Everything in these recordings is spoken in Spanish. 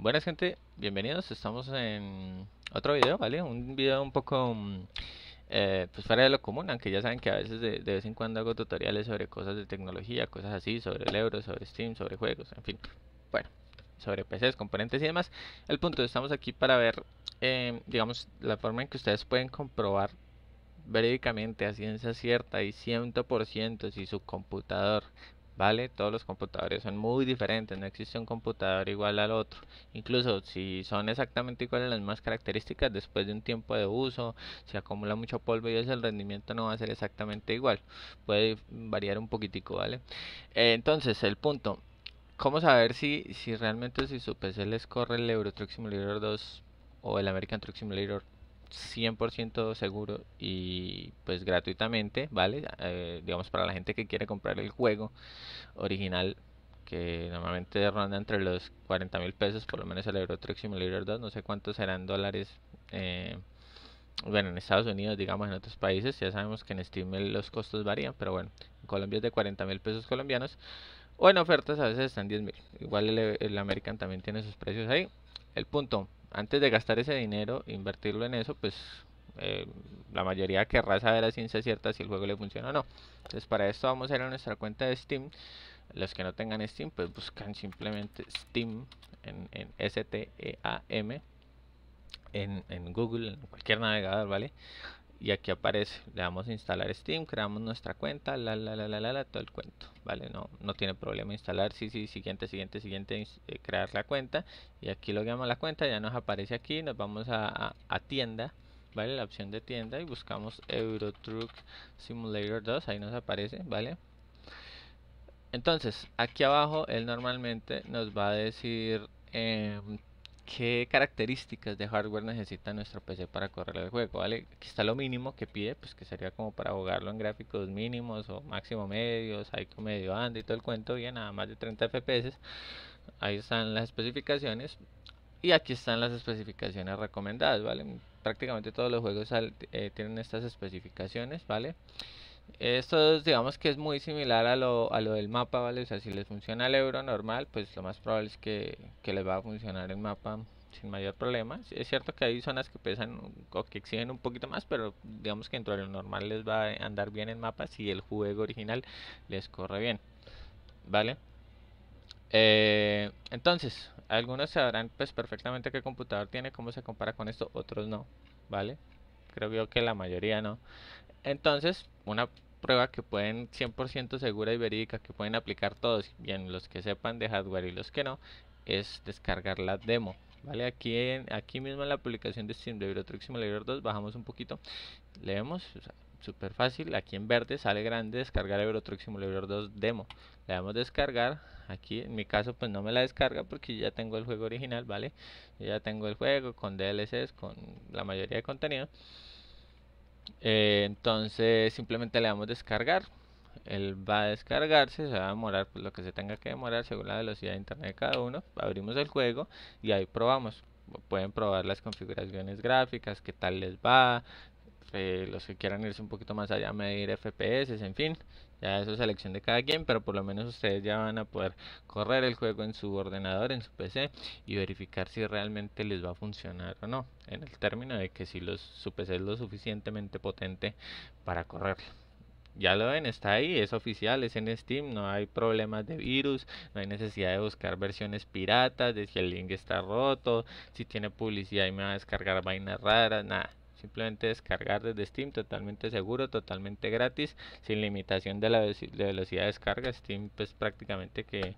Buenas gente, bienvenidos, estamos en otro video, ¿vale? Un video un poco mm, eh, pues fuera de lo común, aunque ya saben que a veces de, vez en cuando hago tutoriales sobre cosas de tecnología, cosas así, sobre el euro, sobre Steam, sobre juegos, en fin, bueno, sobre PCs, componentes y demás. El punto, estamos aquí para ver, em, digamos, la forma en que ustedes pueden comprobar verídicamente, a ciencia cierta y 100% si su computador ¿vale? Todos los computadores son muy diferentes, no existe un computador igual al otro. Incluso si son exactamente iguales las mismas características, después de un tiempo de uso, se acumula mucho polvo y eso, el rendimiento no va a ser exactamente igual. Puede variar un poquitico, ¿vale? Eh, entonces, el punto, ¿cómo saber si, si realmente si su PC les corre el Euro Truck Simulator 2 o el American Truck Simulator 100% seguro y pues gratuitamente, ¿vale? Eh, digamos para la gente que quiere comprar el juego original que normalmente ronda entre los 40 mil pesos, por lo menos el Euro Truck Simulator 2, no sé cuántos serán dólares, eh, bueno, en Estados Unidos, digamos, en otros países, ya sabemos que en Steam los costos varían, pero bueno, en Colombia es de 40 mil pesos colombianos, o en ofertas a veces están 10 mil, igual el American también tiene sus precios ahí, el punto antes de gastar ese dinero, invertirlo en eso, pues eh, la mayoría querrá saber a ciencia cierta si el juego le funciona o no. Entonces para esto vamos a ir a nuestra cuenta de Steam. Los que no tengan Steam, pues buscan simplemente Steam en, en S-T-E-A-M en, en Google, en cualquier navegador, ¿vale? y aquí aparece, le damos a instalar Steam, creamos nuestra cuenta, la la la la la, la todo el cuento, vale, no, no tiene problema instalar, sí, sí, siguiente, siguiente, siguiente, eh, crear la cuenta y aquí lo llamamos la cuenta, ya nos aparece aquí, nos vamos a, tienda, vale, la opción de tienda y buscamos Euro Truck Simulator 2, ahí nos aparece, vale. Entonces, aquí abajo él normalmente nos va a decir eh, qué características de hardware necesita nuestro PC para correr el juego, ¿vale? Aquí está lo mínimo que pide, pues que sería como para jugarlo en gráficos mínimos o máximo medio, que medio ando y todo el cuento, bien, nada más de 30 FPS. Ahí están las especificaciones y aquí están las especificaciones recomendadas, ¿vale? Prácticamente todos los juegos eh, tienen estas especificaciones, ¿vale? vale esto digamos que es muy similar a lo, a lo del mapa, ¿vale? O sea, si les funciona el euro normal, pues lo más probable es que, que les va a funcionar el mapa sin mayor problema. Es cierto que hay zonas que pesan o que exigen un poquito más, pero digamos que dentro de lo normal les va a andar bien en mapa si el juego original les corre bien. ¿Vale? Eh, entonces, algunos sabrán pues perfectamente qué computador tiene, cómo se compara con esto, otros no. ¿Vale? creo yo que la mayoría no. Entonces, una prueba que pueden 100% segura y verídica que pueden aplicar todos, bien los que sepan de hardware y los que no, es descargar la demo. Vale, aquí, aquí mismo en la publicación de Steam de Eurotrix 2 bajamos un poquito, leemos, súper fácil, aquí en verde sale grande descargar Eurotruck Simulator 2 demo, le damos descargar, aquí en mi caso pues no me la descarga porque ya tengo el juego original, ¿vale? ya tengo el juego con DLCs, con la mayoría de contenido, eh, entonces simplemente le damos descargar, él va a descargarse, se va a demorar pues, lo que se tenga que demorar según la velocidad de internet de cada uno. Abrimos el juego y ahí probamos. Pueden probar las configuraciones gráficas, qué tal les va, eh, los que quieran irse un poquito más allá, medir FPS, en fin, ya eso es selección de cada quien, pero por lo menos ustedes ya van a poder correr el juego en su ordenador, en su PC y verificar si realmente les va a funcionar o no, en el término de que si su PC es lo suficientemente potente para correrlo ya lo ven, está ahí, es oficial, es en Steam, no hay problemas de virus, no hay necesidad de buscar versiones piratas, de si el link está roto, si tiene publicidad y me va a descargar vainas raras, nada. Simplemente descargar desde Steam, totalmente seguro, totalmente gratis, sin limitación de la, velocidad de descarga. Steam pues prácticamente que,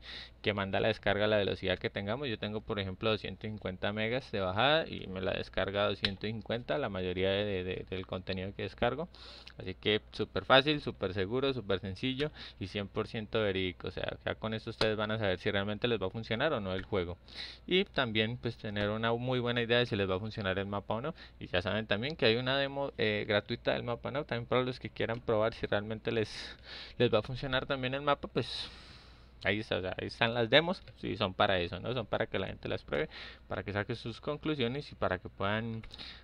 manda la descarga a la velocidad que tengamos. Yo tengo por ejemplo 250 megas de bajada y me la descarga a 250, la mayoría del contenido que descargo. Así que súper fácil, súper seguro, súper sencillo y 100% verídico. O sea, ya con esto ustedes van a saber si realmente les va a funcionar o no el juego. Y también pues tener una muy buena idea de si les va a funcionar el mapa o no. Y ya saben también que hay una demo eh, gratuita del mapa, También para los que quieran probar si realmente les, les va a funcionar también el mapa, pues ahí, están las demos, si son para eso, ¿no? Son para que la gente las pruebe, para que saque sus conclusiones y para que puedan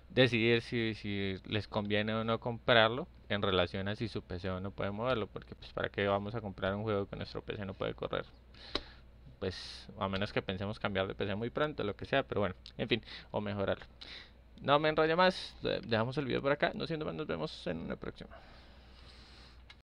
decidir si, si les conviene o no comprarlo en relación a si su PC o no puede moverlo, porque pues para qué vamos a comprar un juego que nuestro PC no puede correr pues a menos que pensemos cambiar de PC muy pronto, lo que sea, pero bueno, en fin, o mejorarlo no me enrollo más, eh, dejamos el video por acá. No siendo más, nos vemos en una próxima.